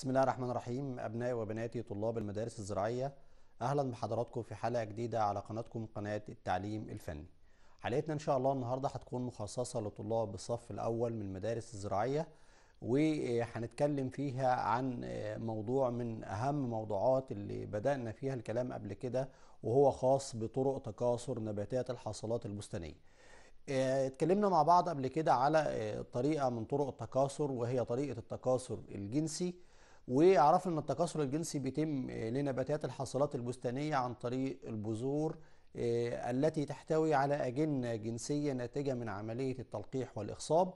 بسم الله الرحمن الرحيم أبنائي وبناتي طلاب المدارس الزراعية أهلا بحضراتكم في حلقة جديدة على قناتكم قناة التعليم الفني حلقتنا إن شاء الله النهاردة هتكون مخصصة لطلاب الصف الأول من المدارس الزراعية وهنتكلم فيها عن موضوع من أهم موضوعات اللي بدأنا فيها الكلام قبل كده وهو خاص بطرق تكاثر نباتات الحصلات البستانية اتكلمنا مع بعض قبل كده على طريقة من طرق التكاثر وهي طريقة التكاثر الجنسي وعرفنا ان التكاثر الجنسي بيتم آه، لنباتات الحاصلات البستانيه عن طريق البذور آه، التي تحتوي على أجنة جنسية ناتجة من عملية التلقيح والإخصاب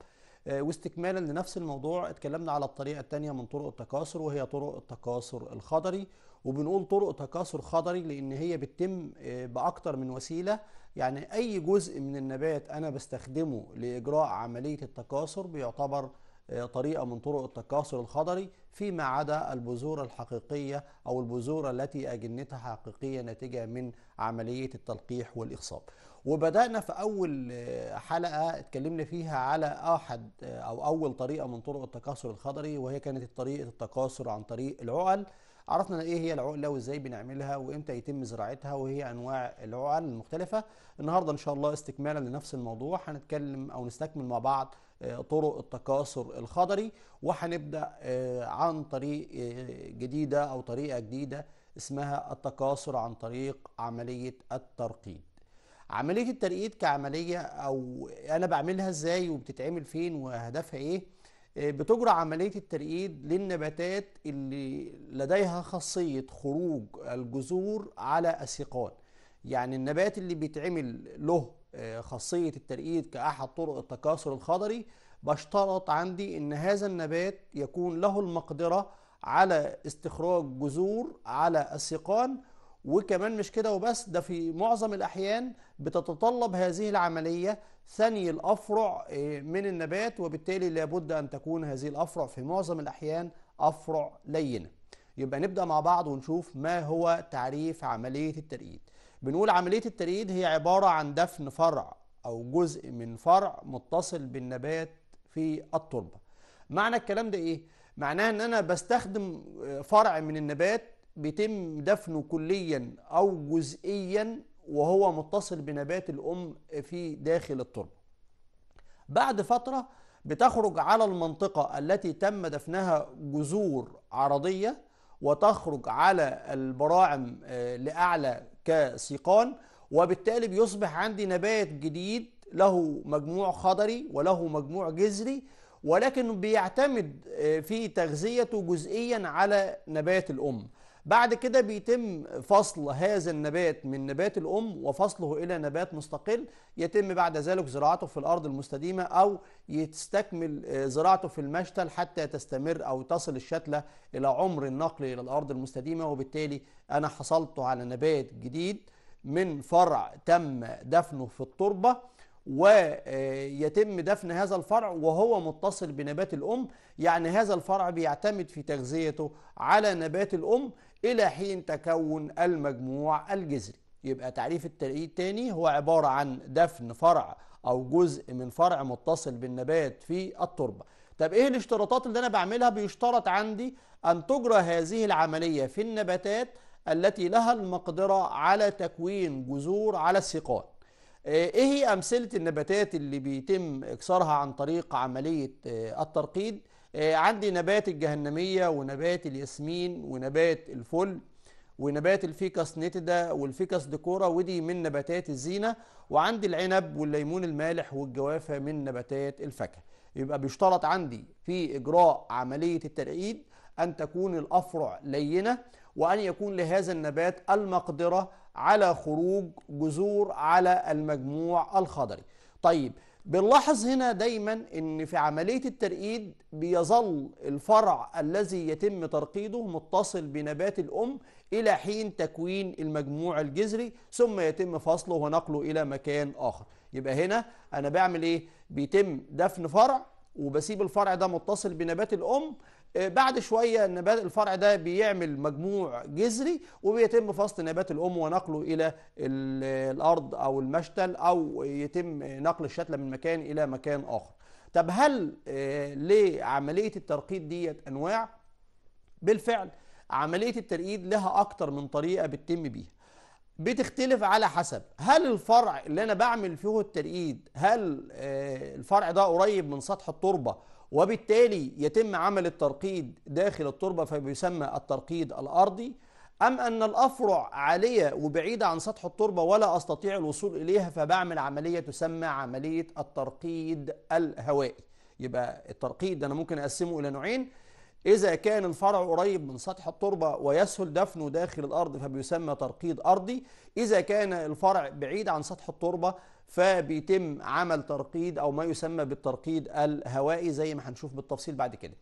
آه، واستكمالا لنفس الموضوع اتكلمنا على الطريقة الثانية من طرق التكاثر وهي طرق التكاثر الخضري وبنقول طرق تكاثر خضري لأن هي بتتم بأكتر من وسيلة يعني أي جزء من النبات أنا بستخدمه لإجراء عملية التكاثر بيعتبر طريقة من طرق التكاثر الخضري فيما عدا البذور الحقيقية أو البذور التي أجنتها حقيقية ناتجة من عملية التلقيح والإخصاب وبدأنا في أول حلقة اتكلمنا فيها على أحد أو أول طريقة من طرق التكاثر الخضري وهي كانت طريقة التكاثر عن طريق العقل عرفنا ايه هي العقله وازاي بنعملها وامتى يتم زراعتها وهي انواع العقل المختلفه النهارده ان شاء الله استكمالا لنفس الموضوع هنتكلم او نستكمل مع بعض آه، طرق التكاثر الخضري وهنبدا آه، عن طريق آه، جديده او طريقه جديده اسمها التكاثر عن طريق عمليه الترقيد عمليه الترقيد كعمليه او انا بعملها ازاي وبتتعمل فين وهدفها ايه بتجرى عملية الترقيد للنباتات اللي لديها خاصية خروج الجذور على السيقان يعني النبات اللي بيتعمل له خاصية الترقيد كأحد طرق التكاثر الخضري بشترط عندي ان هذا النبات يكون له المقدرة على استخراج جذور على السيقان وكمان مش كده وبس ده في معظم الأحيان بتتطلب هذه العملية ثني الأفرع آه، من النبات وبالتالي لابد أن تكون هذه الأفرع في معظم الأحيان أفرع لينة يبقى نبدأ مع بعض ونشوف ما هو تعريف عملية الترقيد بنقول عملية الترقيد هي عبارة عن دفن فرع أو جزء من فرع متصل بالنبات في التربة معنى الكلام ده إيه؟ معناه إن أنا بستخدم آه، فرع من النبات بيتم دفنه كليا أو جزئيا وهو متصل بنبات الأم في داخل التربة بعد فترة بتخرج على المنطقة التي تم دفنها جذور عرضية وتخرج على البراعم آه، لأعلى كسيقان وبالتالي بيصبح عندي نبات جديد له مجموع خضري وله مجموع جذري ولكن بيعتمد آه، في تغذيته جزئيا على نبات الأم بعد كده بيتم فصل هذا النبات من نبات الأم وفصله إلى نبات مستقل يتم بعد ذلك زراعته في الأرض المستديمة أو يستكمل آه، زراعته في المشتل حتى تستمر أو تصل الشتلة إلى عمر النقل إلى الأرض المستديمة وبالتالي أنا حصلت على نبات جديد من فرع تم دفنه في التربه ويتم آه، دفن هذا الفرع وهو متصل بنبات الأم يعني هذا الفرع بيعتمد في تغذيته على نبات الأم إلى حين تكون المجموع الجذري يبقى تعريف التنقيط تاني هو عبارة عن دفن فرع أو جزء من فرع متصل بالنبات في التربة طب إيه الاشتراطات اللي أنا بعملها بيشترط عندي أن تجرى هذه العملية في النباتات التي لها المقدرة على تكوين جذور على السقال ايه هي امثله النباتات اللي بيتم اكسارها عن طريق عمليه آه، الترقيد آه، عندي نبات الجهنمية ونبات الياسمين ونبات الفل ونبات الفيكس نتدا والفيكس ديكورا ودي من نباتات الزينة وعندي العنب والليمون المالح والجوافة من نباتات الفاكهة يبقى بيشترط عندي في إجراء عملية الترعيد أن تكون الأفرع لينة وأن يكون لهذا النبات المقدرة على خروج جذور على المجموع الخضري طيب بنلاحظ هنا دايما ان في عملية الترقيد بيظل الفرع الذي يتم ترقيده متصل بنبات الأم إلى حين تكوين المجموع الجذري ثم يتم فصله ونقله إلى مكان آخر يبقى هنا أنا بعمل إيه؟ بيتم دفن فرع وبسيب الفرع ده متصل بنبات الام آه، بعد شويه النبات الفرع ده بيعمل مجموع جذري وبيتم فصل نبات الام ونقله الى الارض او المشتل او يتم نقل الشتله من مكان الى مكان اخر طب هل آه، لعمليه الترقيد ديت انواع بالفعل عمليه الترقيد لها اكتر من طريقه بتتم بيها بتختلف على حسب هل الفرع اللي انا بعمل فيه الترقيد هل آه، الفرع ده قريب من سطح التربه وبالتالي يتم عمل الترقيد داخل التربه فبيسمى الترقيد الارضي ام ان الافرع عاليه وبعيده عن سطح التربه ولا استطيع الوصول اليها فبعمل عمليه تسمى عمليه الترقيد الهوائي يبقى الترقيد انا ممكن اقسمه الى نوعين إذا كان الفرع قريب من سطح التربة ويسهل دفنه داخل الأرض فبيسمى ترقيد أرضي إذا كان الفرع بعيد عن سطح التربة فبيتم عمل ترقيد أو ما يسمى بالترقيد الهوائي زي ما هنشوف بالتفصيل بعد كده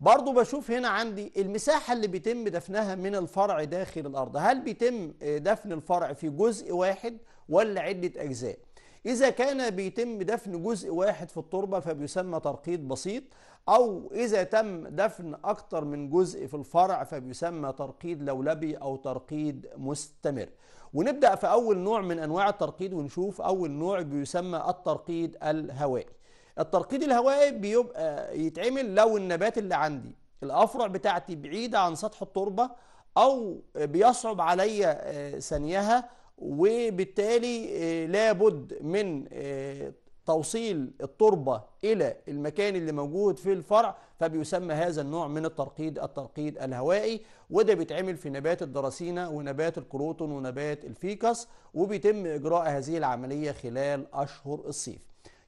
برضو بشوف هنا عندي المساحة اللي بيتم دفنها من الفرع داخل الأرض هل بيتم دفن الفرع في جزء واحد ولا عدة أجزاء إذا كان بيتم دفن جزء واحد في التربة فبيسمى ترقيد بسيط أو إذا تم دفن أكثر من جزء في الفرع فبيسمى ترقيد لولبي أو ترقيد مستمر ونبدأ في أول نوع من أنواع الترقيد ونشوف أول نوع بيسمى الترقيد الهوائي الترقيد الهوائي بيبقى يتعمل لو النبات اللي عندي الأفرع بتاعتي بعيدة عن سطح التربة أو بيصعب عليا آه، ثانيها وبالتالي آه، لابد من آه، توصيل التربة إلى المكان اللي موجود في الفرع فبيسمى هذا النوع من الترقيد الترقيد الهوائي وده بيتعمل في نبات الدراسينا ونبات الكروتون ونبات الفيكس وبيتم إجراء هذه العملية خلال أشهر الصيف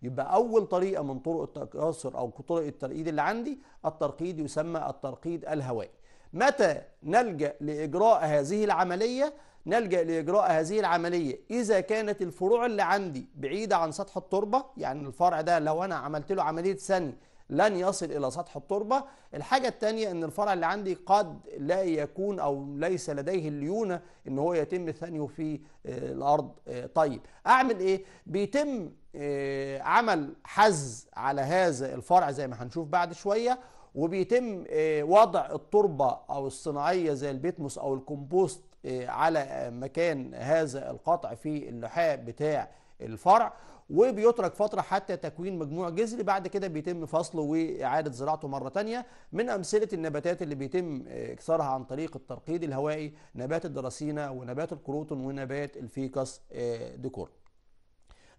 يبقى أول طريقة من طرق التكاثر أو طرق الترقيد اللي عندي الترقيد يسمى الترقيد الهوائي متى نلجأ لإجراء هذه العملية؟ نلجأ لإجراء هذه العملية إذا كانت الفروع اللي عندي بعيدة عن سطح التربة يعني الفرع ده لو أنا عملت له عملية سني لن يصل إلى سطح التربة الحاجة الثانية أن الفرع اللي عندي قد لا يكون أو ليس لديه الليونة أن هو يتم ثانيه في آه، الأرض آه، طيب أعمل إيه؟ بيتم آه، عمل حز على هذا الفرع زي ما هنشوف بعد شوية وبيتم وضع التربة أو الصناعية زي البيتموس أو الكمبوست آه، على مكان هذا القطع في اللحاء بتاع الفرع وبيترك فترة حتى تكوين مجموع جذري بعد كده بيتم فصله وإعادة زراعته مرة تانية من أمثلة النباتات اللي بيتم إكثارها عن طريق الترقيد الهوائي نبات الدراسينا ونبات الكروتون ونبات الفيكس آه، ديكور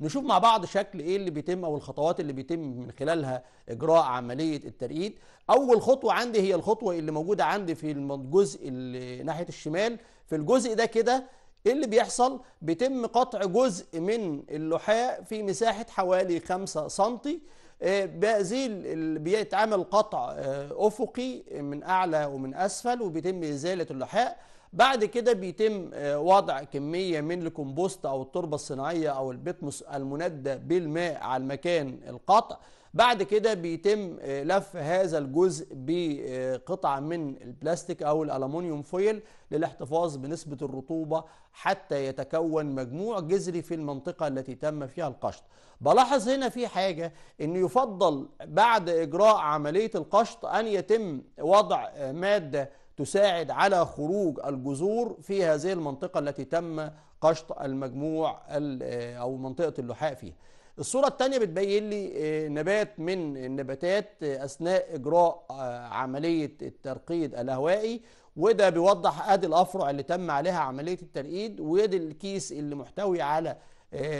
نشوف مع بعض شكل ايه اللي بيتم او الخطوات اللي بيتم من خلالها اجراء عمليه الترقيد اول خطوه عندي هي الخطوه اللي موجوده عندي في الجزء اللي ناحيه الشمال في الجزء ده كده ايه اللي بيحصل بيتم قطع جزء من اللحاء في مساحه حوالي 5 سم بازيل بيتعمل قطع آه، افقي من اعلى ومن اسفل وبيتم ازاله اللحاء بعد كده بيتم آه، وضع كميه من الكمبوست او التربه الصناعيه او البيتموس المنادى بالماء على المكان القطع بعد كده بيتم آه، لف هذا الجزء بقطعة من البلاستيك أو الألمونيوم فويل للاحتفاظ بنسبة الرطوبة حتى يتكون مجموع جذري في المنطقة التي تم فيها القشط بلاحظ هنا في حاجة أن يفضل بعد إجراء عملية القشط أن يتم وضع آه، مادة تساعد على خروج الجذور في هذه المنطقة التي تم قشط المجموع آه، أو منطقة اللحاء فيها الصورة الثانية بتبين لي آه، نبات من النباتات آه، أثناء إجراء آه، عملية الترقيد الهوائي وده بيوضح ادي الافرع اللي تم عليها عمليه الترقيد وادي الكيس اللي محتوي على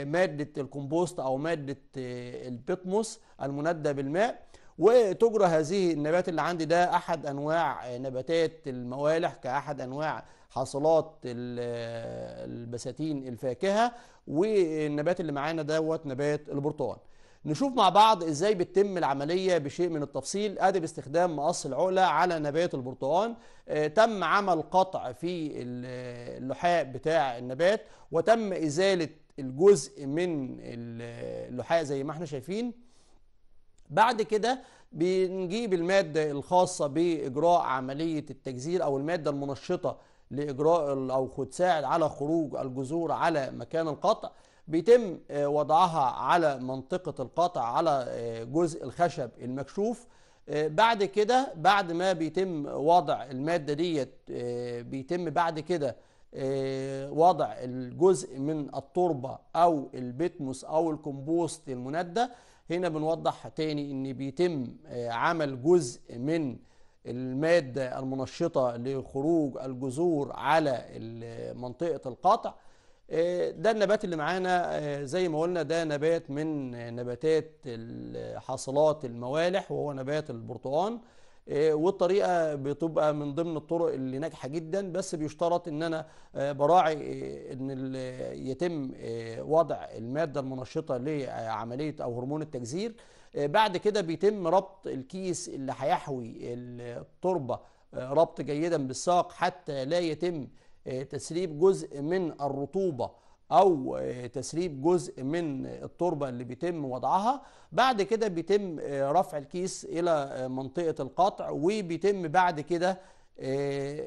ماده الكمبوست او ماده البيتموس المندة بالماء وتجرى هذه النبات اللي عندي ده احد انواع نباتات الموالح كاحد انواع حاصلات البساتين الفاكهه والنبات اللي معانا دوت نبات البرتقال نشوف مع بعض ازاي بتتم العملية بشيء من التفصيل ادي باستخدام مقص العقلة على نبات البرتقال آه، تم عمل قطع في اللحاء بتاع النبات وتم ازالة الجزء من اللحاء زي ما احنا شايفين بعد كده بنجيب المادة الخاصة باجراء عملية التجزير او المادة المنشطة لاجراء او تساعد على خروج الجذور على مكان القطع بيتم آه، وضعها على منطقه القطع على آه، جزء الخشب المكشوف آه، بعد كده بعد ما بيتم وضع الماده ديت بيتم بعد كده وضع الجزء من التربه او البتموس او الكمبوست المنده هنا بنوضح تاني ان بيتم عمل جزء من المادة المنشطة لخروج الجذور على منطقة القطع آه، ده النبات اللي معانا آه، زي ما قلنا ده نبات من نباتات حاصلات الموالح وهو نبات البرتقان آه، والطريقه بتبقى من ضمن الطرق اللي ناجحه جدا بس بيشترط ان انا براعي ان يتم وضع الماده المنشطه لعمليه او هرمون التجزير آه، بعد كده بيتم ربط الكيس اللي هيحوي التربة آه، ربط جيدا بالساق حتى لا يتم آه، تسريب جزء من الرطوبة أو تسريب جزء من التربة اللي بيتم وضعها بعد كده بيتم رفع الكيس إلى منطقة القطع وبيتم بعد كده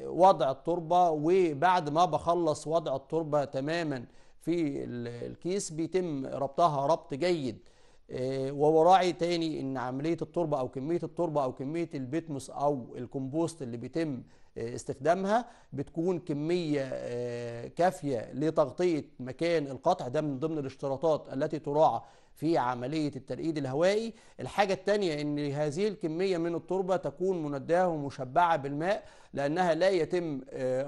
وضع التربة وبعد ما بخلص وضع التربة تماما في الكيس بيتم ربطها ربط جيد آه، وهو راعي تاني ان عمليه التربه او كميه التربه او كميه البيتموس او الكمبوست اللي بيتم آه، استخدامها بتكون كميه آه، كافيه لتغطيه مكان القطع ده من ضمن الاشتراطات التي تراعى في عمليه الترقيد الهوائي الحاجه الثانيه ان هذه الكميه من التربه تكون منداه ومشبعه بالماء لانها لا يتم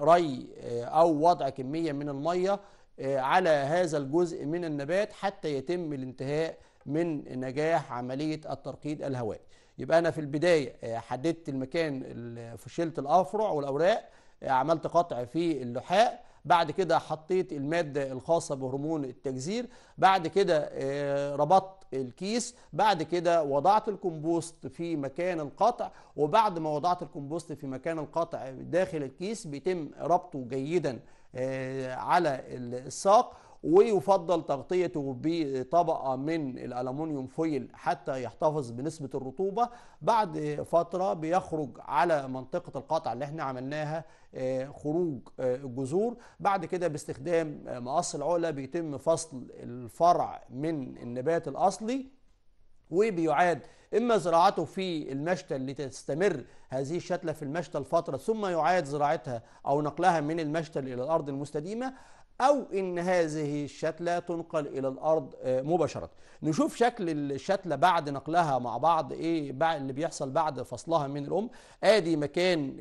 ري او وضع كميه من الميه على هذا الجزء من النبات حتى يتم الانتهاء من نجاح عملية الترقيد الهوائي يبقى أنا في البداية آه، حددت المكان فشلت الأفرع والأوراق آه، عملت قطع في اللحاء بعد كده حطيت المادة الخاصة بهرمون التجزير بعد كده آه، ربطت الكيس بعد كده وضعت الكمبوست في مكان القطع وبعد ما وضعت الكمبوست في مكان القطع داخل الكيس بيتم ربطه جيدا على الساق ويفضل تغطيته بطبقة من الألمونيوم فويل حتى يحتفظ بنسبة الرطوبة بعد فترة بيخرج على منطقة القطع اللي احنا عملناها آه، خروج الجذور آه، بعد كده باستخدام آه، مقص العقلة بيتم فصل الفرع من النبات الأصلي وبيعاد إما زراعته في المشتل لتستمر هذه الشتلة في المشتل فترة ثم يعاد زراعتها أو نقلها من المشتل إلى الأرض المستديمة أو إن هذه الشتلة تنقل إلى الأرض آه، مباشرة نشوف شكل الشتلة بعد نقلها مع بعض إيه اللي بيحصل بعد فصلها من الأم آدي مكان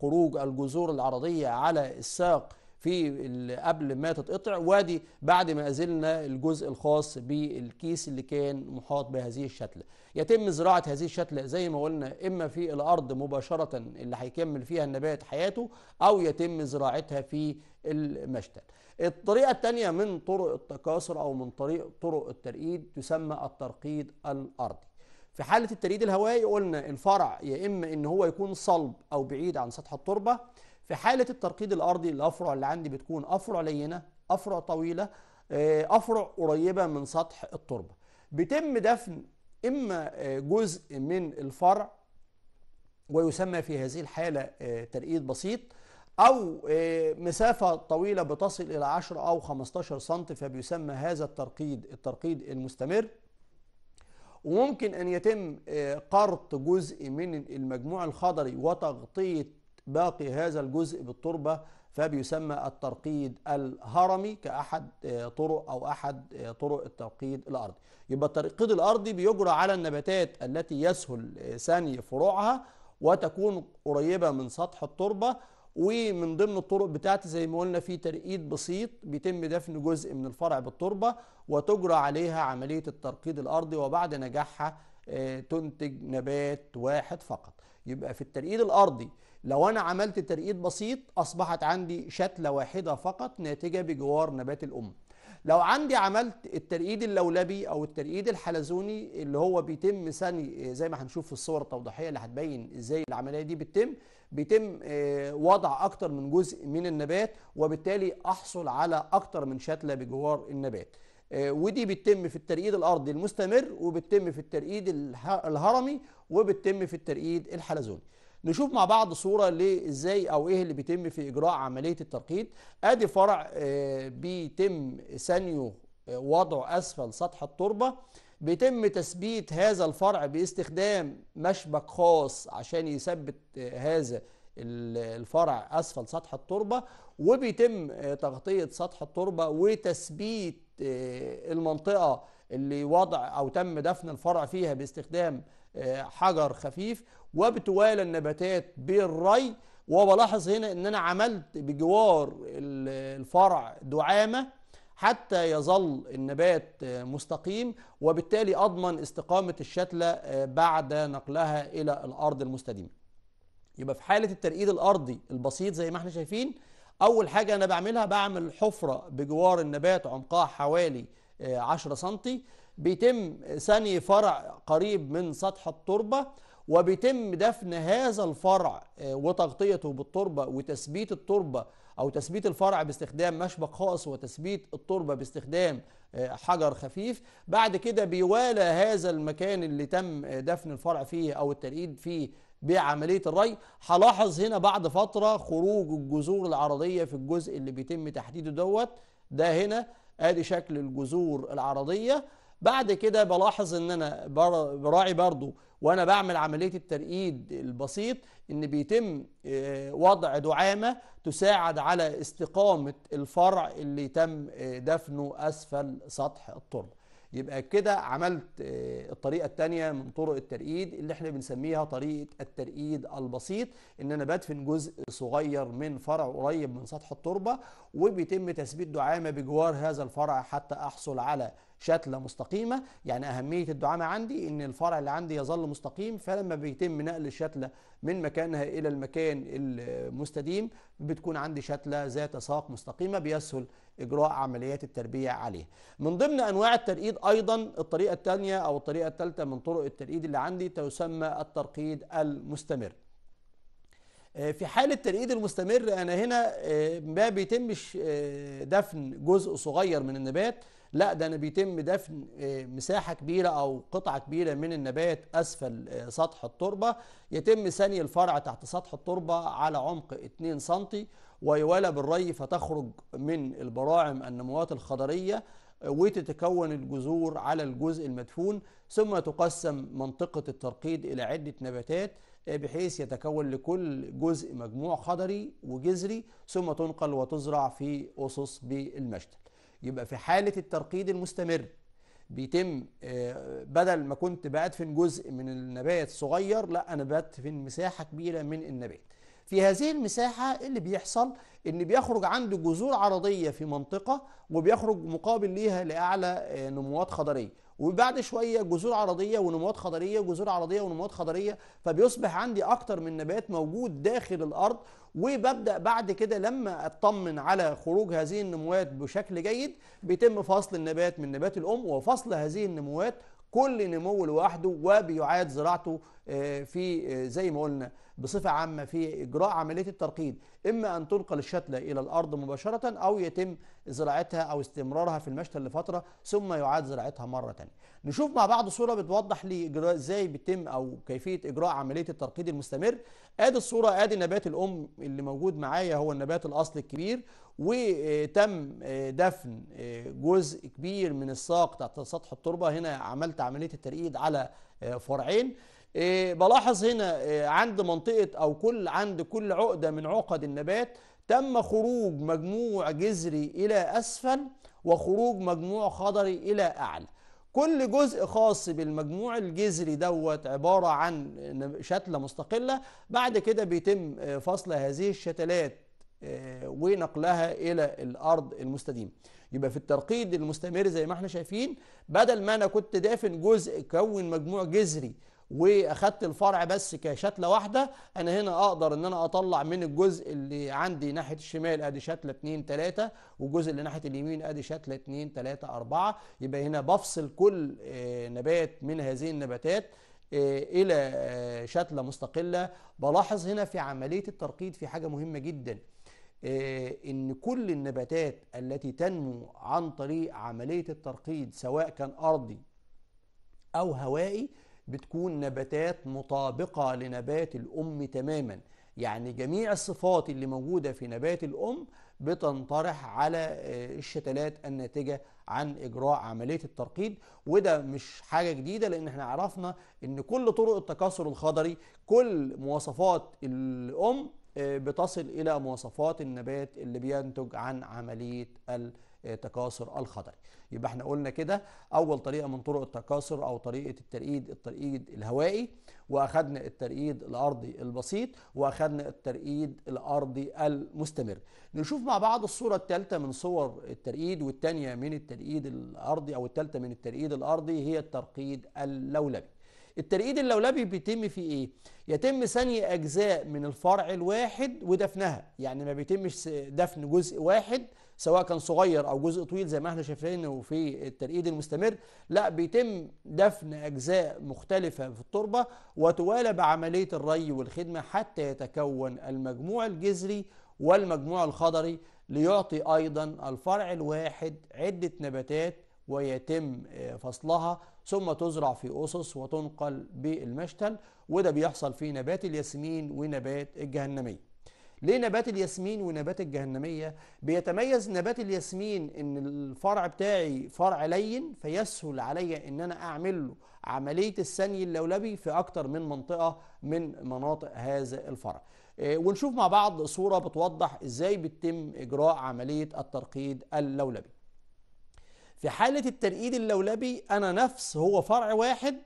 خروج الجذور العرضية على الساق في قبل ما تتقطع وادي بعد ما أزلنا الجزء الخاص بالكيس اللي كان محاط بهذه الشتلة يتم زراعة هذه الشتلة زي ما قلنا إما في الأرض مباشرة اللي هيكمل فيها النبات حياته أو يتم زراعتها في المشتل الطريقة الثانية من طرق التكاثر أو من طريق طرق الترقيد تسمى الترقيد الأرضي في حالة الترقيد الهوائي قلنا الفرع يا إما إن هو يكون صلب أو بعيد عن سطح التربة في حالة الترقيد الأرضي الأفرع اللي عندي بتكون أفرع لينة أفرع طويلة آه، أفرع قريبة من سطح التربة بيتم دفن إما آه، جزء من الفرع ويسمى في هذه الحالة آه، ترقيد بسيط أو مسافة طويلة بتصل إلى 10 أو 15 سم فبيسمى هذا الترقيد الترقيد المستمر وممكن أن يتم قرط جزء من المجموع الخضري وتغطية باقي هذا الجزء بالتربة فبيسمى الترقيد الهرمي كأحد آه، طرق أو أحد آه، طرق الترقيد الأرضي يبقى الترقيد الأرضي بيجرى على النباتات التي يسهل ثاني فروعها وتكون قريبة من سطح التربة ومن ضمن الطرق بتاعتي زي ما قلنا في ترقيد بسيط بيتم دفن جزء من الفرع بالتربة وتجرى عليها عملية الترقيد الأرضي وبعد نجاحها آه، تنتج نبات واحد فقط يبقى في الترقيد الأرضي لو انا عملت ترقيد بسيط اصبحت عندي شتلة واحدة فقط ناتجة بجوار نبات الام لو عندي عملت الترقيد اللولبي او الترقيد الحلزوني اللي هو بيتم ثاني زي ما هنشوف في الصور التوضيحيه اللي هتبين ازاي العمليه دي بتتم بيتم آه، وضع اكتر من جزء من النبات وبالتالي احصل على اكتر من شتله بجوار النبات آه، ودي بتتم في الترقيد الارضي المستمر وبتتم في الترقيد الهرمي وبتتم في الترقيد الحلزوني نشوف مع بعض صورة لإزاي أو إيه اللي بيتم في إجراء عملية الترقيد أدي فرع آه، بيتم ثانيه وضع أسفل سطح التربة بيتم تثبيت هذا الفرع باستخدام مشبك خاص عشان يثبت آه، هذا الفرع أسفل سطح التربة وبيتم آه، تغطية سطح التربة وتثبيت المنطقة اللي وضع أو تم دفن الفرع فيها باستخدام حجر خفيف وبتوالى النباتات بالري وبلاحظ هنا ان انا عملت بجوار الفرع دعامه حتى يظل النبات مستقيم وبالتالي اضمن استقامه الشتله آه، بعد نقلها الى الارض المستديمه. يبقى في حاله الترقيد الارضي البسيط زي ما احنا شايفين اول حاجه انا بعملها بعمل حفره بجوار النبات عمقها حوالي 10 آه، سم بيتم ثني فرع قريب من سطح التربه وبيتم دفن هذا الفرع آه، وتغطيته بالتربة وتثبيت التربة أو تثبيت الفرع باستخدام مشبك خاص وتثبيت التربة باستخدام آه، حجر خفيف بعد كده بيوالى هذا المكان اللي تم آه، دفن الفرع فيه أو الترقيد فيه بعملية الري هلاحظ هنا بعد فترة خروج الجذور العرضية في الجزء اللي بيتم تحديده دوت ده هنا ادي شكل الجذور العرضية بعد كده بلاحظ ان انا براعي برضو وانا بعمل عملية الترقيد البسيط ان بيتم آه، وضع دعامة تساعد على استقامة الفرع اللي تم آه، دفنه اسفل سطح التربة يبقى كده عملت آه، الطريقة التانية من طرق الترقيد اللي احنا بنسميها طريقة الترقيد البسيط ان انا بدفن جزء صغير من فرع قريب من سطح التربة وبيتم تثبيت دعامة بجوار هذا الفرع حتى احصل على شتلة مستقيمة يعني أهمية الدعامة عندي إن الفرع اللي عندي يظل مستقيم فلما بيتم نقل الشتلة من مكانها إلى المكان المستديم بتكون عندي شتلة ذات ساق مستقيمة بيسهل إجراء عمليات التربية عليه من ضمن أنواع الترقيد أيضا الطريقة الثانية أو الطريقة الثالثة من طرق الترقيد اللي عندي تسمى الترقيد المستمر آه، في حال الترقيد المستمر انا هنا آه، ما بيتمش آه، دفن جزء صغير من النبات لا ده انا بيتم دفن آه، مساحه كبيره او قطعه كبيره من النبات اسفل آه، سطح التربه يتم ثني الفرع تحت سطح التربه على عمق 2 سم ويولى بالري فتخرج من البراعم النموات الخضريه آه، وتتكون الجذور على الجزء المدفون ثم تقسم منطقه الترقيد الى عده نباتات بحيث يتكون لكل جزء مجموع خضري وجذري ثم تنقل وتزرع في اسس بالمشتل يبقى في حالة الترقيد المستمر بيتم آه، بدل ما كنت بأدفن جزء من النبات صغير لا أنا بدفن مساحة كبيرة من النبات في هذه المساحة اللي بيحصل إن بيخرج عنده جذور عرضية في منطقة وبيخرج مقابل ليها لأعلى آه، نموات خضرية وبعد شويه جذور عرضيه ونموات خضريه جذور عرضيه ونموات خضريه فبيصبح عندي اكتر من نبات موجود داخل الارض وببدا بعد كده لما اطمن على خروج هذه النموات بشكل جيد بيتم فصل النبات من نبات الام وفصل هذه النموات كل نمو لوحده وبيعاد زراعته في زي ما قلنا بصفة عامة في إجراء عملية الترقيد إما أن تنقل الشتلة إلى الأرض مباشرة أو يتم زراعتها أو استمرارها في المشتل لفترة ثم يعاد زراعتها مرة تانية نشوف مع بعض صورة بتوضح لي إجراء إزاي بيتم أو كيفية إجراء عملية الترقيد المستمر آدي الصورة آدي نبات الأم اللي موجود معايا هو النبات الأصل الكبير وتم آه، دفن آه، جزء كبير من الساق تحت سطح التربة هنا عملت عملية الترقيد على آه، فرعين إيه، بلاحظ هنا إيه، عند منطقة أو كل عند كل عقدة من عقد النبات تم خروج مجموع جذري إلى أسفل وخروج مجموع خضري إلى أعلى كل جزء خاص بالمجموع الجذري دوت عبارة عن شتلة مستقلة بعد كده بيتم إيه، فصل هذه الشتلات ونقلها إلى الأرض المستديم يبقى في الترقيد المستمر زي ما احنا شايفين بدل ما أنا كنت دافن جزء كون مجموع جذري واخدت الفرع بس كشتله واحده انا هنا اقدر ان انا اطلع من الجزء اللي عندي ناحيه الشمال ادي شتله 2 3 والجزء اللي ناحيه اليمين ادي شتله 2 3 4 يبقى هنا بفصل كل آه، نبات من هذه النباتات آه، الى آه، شتله مستقله بلاحظ هنا في عمليه الترقيد في حاجه مهمه جدا ان كل النباتات التي تنمو عن طريق عمليه الترقيد سواء كان ارضي او هوائي بتكون نباتات مطابقة لنبات الأم تماما يعني جميع الصفات اللي موجودة في نبات الأم بتنطرح على آه، الشتلات الناتجة عن إجراء عملية الترقيد وده مش حاجة جديدة لأن احنا عرفنا أن كل طرق التكاثر الخضري كل مواصفات الأم آه، بتصل إلى مواصفات النبات اللي بينتج عن عملية الترقيد آه، تكاثر الخطري يبقى احنا قلنا كده اول طريقه من طرق التكاثر او طريقه الترقيد الترقيد الهوائي واخدنا الترقيد الارضي البسيط واخدنا الترقيد الارضي المستمر نشوف مع بعض الصوره الثالثه من صور الترقيد والثانيه من الترقيد الارضي او الثالثه من الترقيد الارضي هي الترقيد اللولبي الترقيد اللولبي بيتم في ايه يتم ثني اجزاء من الفرع الواحد ودفنها يعني ما بيتمش دفن جزء واحد سواء كان صغير او جزء طويل زي ما احنا شايفينه في الترقيد المستمر لا بيتم دفن اجزاء مختلفه في التربه وتوالى بعمليه الري والخدمه حتى يتكون المجموع الجذري والمجموع الخضري ليعطي ايضا الفرع الواحد عده نباتات ويتم آه، فصلها ثم تزرع في أسس وتنقل بالمشتل وده بيحصل في نبات الياسمين ونبات الجهنمية ليه نبات الياسمين ونبات الجهنمية بيتميز نبات الياسمين ان الفرع بتاعي فرع لين فيسهل عليا ان انا اعمل له عملية الثني اللولبي في اكتر من منطقة من مناطق هذا الفرع آه، ونشوف مع بعض صورة بتوضح ازاي بتتم اجراء عملية الترقيد اللولبي في حالة الترقيد اللولبي انا نفس هو فرع واحد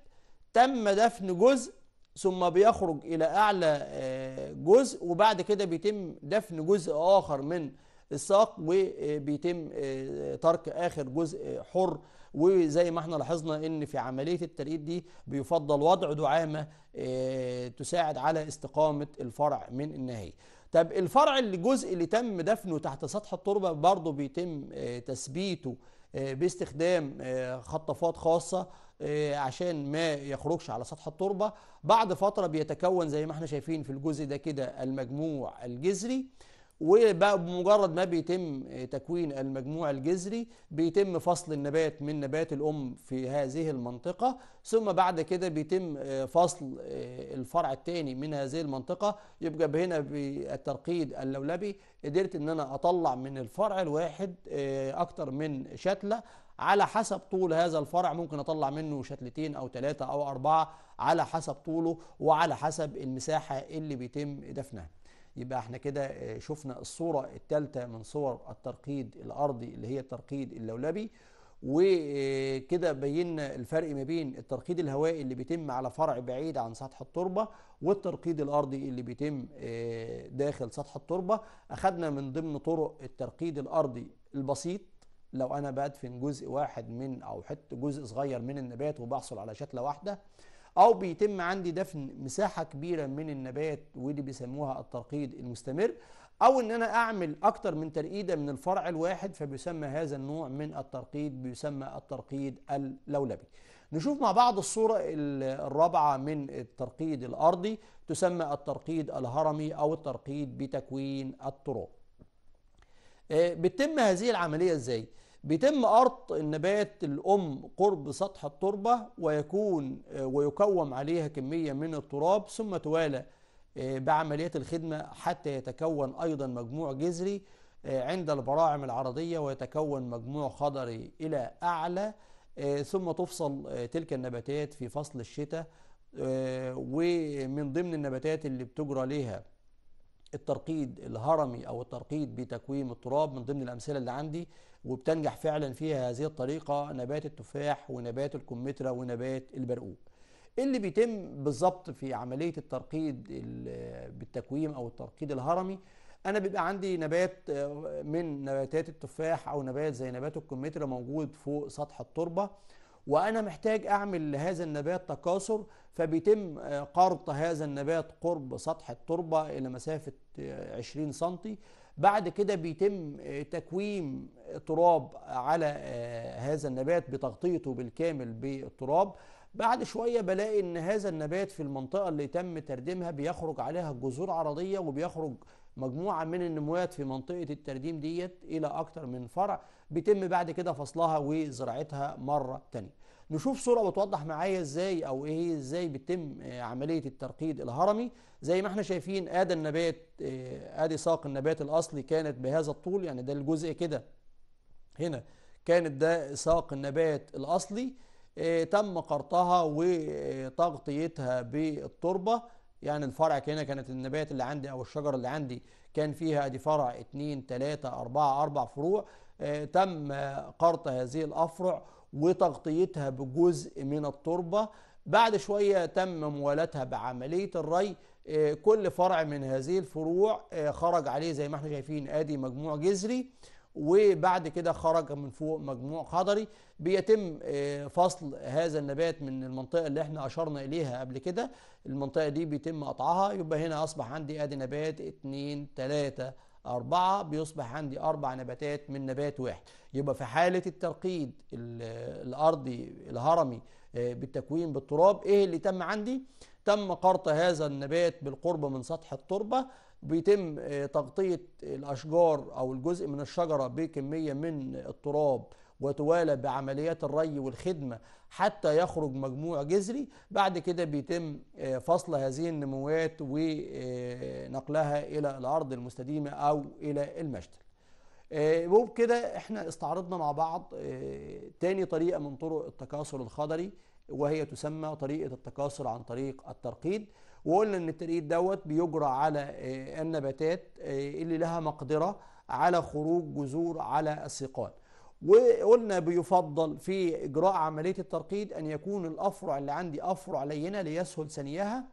تم دفن جزء ثم بيخرج إلى أعلى آه، جزء وبعد كده بيتم دفن جزء آخر من الساق وبيتم آه، ترك آخر جزء حر وزي ما احنا لاحظنا ان في عملية الترقيد دي بيفضل وضع دعامة آه، تساعد على استقامة الفرع من النهاية طب الفرع الجزء اللي تم دفنه تحت سطح التربة برضه بيتم تثبيته باستخدام خطافات خاصة آه، عشان ما يخرجش على سطح التربه بعد فتره بيتكون زي ما احنا شايفين في الجزء ده كده المجموع الجذري وبمجرد ما بيتم آه، تكوين المجموع الجذري بيتم فصل النبات من نبات الأم في هذه المنطقة ثم بعد كده بيتم آه، فصل الفرع الثاني من هذه المنطقة يبقى هنا بالترقيد اللولبي قدرت ان انا اطلع من الفرع الواحد اكتر من شتلة على حسب طول هذا الفرع ممكن اطلع منه شتلتين او ثلاثة او اربعة على حسب طوله وعلى حسب المساحة اللي بيتم دفنها يبقى احنا كده آه، شفنا الصورة الثالثة من صور الترقيد الارضي اللي هي الترقيد اللولبي وكده بينا الفرق ما بين الترقيد الهوائي اللي بيتم على فرع بعيد عن سطح التربه والترقيد الارضي اللي بيتم آه، داخل سطح التربه اخذنا من ضمن طرق الترقيد الارضي البسيط لو انا بدفن جزء واحد من او حته جزء صغير من النبات وبحصل على شتله واحده او بيتم عندي دفن مساحه كبيره من النبات واللي بيسموها الترقيد المستمر او ان انا اعمل اكتر من ترقيده من الفرع الواحد فبيسمى هذا النوع من الترقيد بيسمى الترقيد اللولبي نشوف مع بعض الصورة الرابعة من الترقيد الأرضي تسمى الترقيد الهرمي أو الترقيد بتكوين التراب آه، بتتم هذه العملية إزاي؟ بيتم قرط النبات الأم قرب سطح التربة ويكون آه، ويكوم عليها كمية من التراب ثم توالى آه، بعمليات الخدمة حتى يتكون أيضا مجموع جذري آه، عند البراعم العرضية ويتكون مجموع خضري إلى أعلى ثم تفصل تلك النباتات في فصل الشتاء ومن ضمن النباتات اللي بتجرى ليها الترقيد الهرمي او الترقيد بتكويم التراب من ضمن الامثله اللي عندي وبتنجح فعلا فيها هذه الطريقه نبات التفاح ونبات الكمثرى ونبات البرقوق إيه اللي بيتم بالظبط في عمليه الترقيد بالتكويم او الترقيد الهرمي انا بيبقى عندي نبات آه، من نباتات التفاح او نبات زي نبات الكمثرى موجود فوق سطح التربه وأنا محتاج أعمل لهذا النبات تكاثر فبيتم آه، قرط هذا النبات قرب سطح التربة إلى مسافة 20 آه، سم بعد كده بيتم آه، تكويم تراب على هذا النبات بتغطيته بالكامل بالتراب بعد شوية بلاقي ان هذا النبات في المنطقة اللي تم ترديمها بيخرج عليها جذور عرضية وبيخرج مجموعة من النموات في منطقة الترديم ديت الى اكثر من فرع بيتم بعد كده فصلها وزراعتها مرة تانية نشوف صورة بتوضح معايا ازاي او ايه ازاي بتتم آه، عملية الترقيد الهرمي زي ما احنا شايفين ادي النبات آه، ادي ساق النبات الاصلي كانت بهذا الطول يعني ده الجزء كده هنا كانت ده ساق النبات الاصلي آه، تم قرطها وتغطيتها بالتربة يعني الفرع هنا كانت النبات اللي عندي او الشجرة اللي عندي كان فيها ادي فرع اتنين تلاتة اربعة اربع فروع آه، تم قرط هذه الأفرع وتغطيتها بجزء من التربة بعد شوية تم موالتها بعملية الري آه، كل فرع من هذه الفروع آه، خرج عليه زي ما احنا شايفين ادي مجموع جذري وبعد كده خرج من فوق مجموع حضري بيتم فصل هذا النبات من المنطقه اللي احنا اشرنا اليها قبل كده المنطقه دي بيتم قطعها يبقى هنا اصبح عندي ادي نبات 2 3 أربعة بيصبح عندي أربع نباتات من نبات واحد يبقى في حالة الترقيد الأرضي الهرمي آه، بالتكوين بالتراب إيه اللي تم عندي؟ تم قرط هذا النبات بالقرب من سطح التربة بيتم آه، تغطية الأشجار أو الجزء من الشجرة بكمية من التراب وتوالى بعمليات الري والخدمة حتى يخرج مجموع جذري بعد كده بيتم آه، فصل هذه النموات ونقلها إلى الأرض المستديمة أو إلى المشتل آه، وبكده احنا استعرضنا مع بعض آه، تاني طريقة من طرق التكاثر الخضري وهي تسمى طريقة التكاثر عن طريق الترقيد وقلنا ان الترقيد دوت بيجرى على النباتات اللي لها مقدرة على خروج جذور على السيقان وقلنا بيفضل في إجراء عملية الترقيد أن يكون الأفرع اللي عندي أفرع لينة ليسهل ثنيها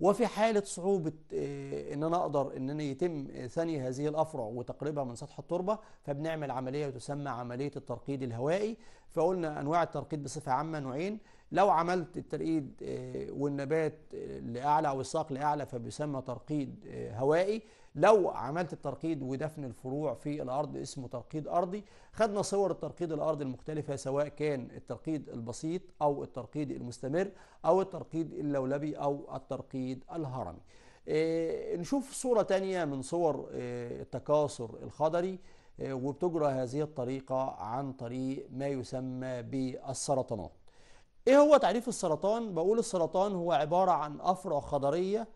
وفي حالة صعوبة آه، إن أنا أقدر إن أنا يتم ثني هذه الأفرع وتقريبها من سطح التربة فبنعمل عملية تسمى عملية الترقيد الهوائي فقلنا أنواع الترقيد بصفة عامة نوعين لو عملت الترقيد آه، والنبات آه، لأعلى أو الساق لأعلى فبيسمى ترقيد هوائي لو عملت الترقيد ودفن الفروع في الارض اسمه ترقيد ارضي خدنا صور الترقيد الارضي المختلفه سواء كان الترقيد البسيط او الترقيد المستمر او الترقيد اللولبي او الترقيد الهرمي إيه نشوف صوره تانية من صور إيه التكاثر الخضري إيه وبتجرى هذه الطريقه عن طريق ما يسمى بالسرطانات ايه هو تعريف السرطان بقول السرطان هو عباره عن افرع خضريه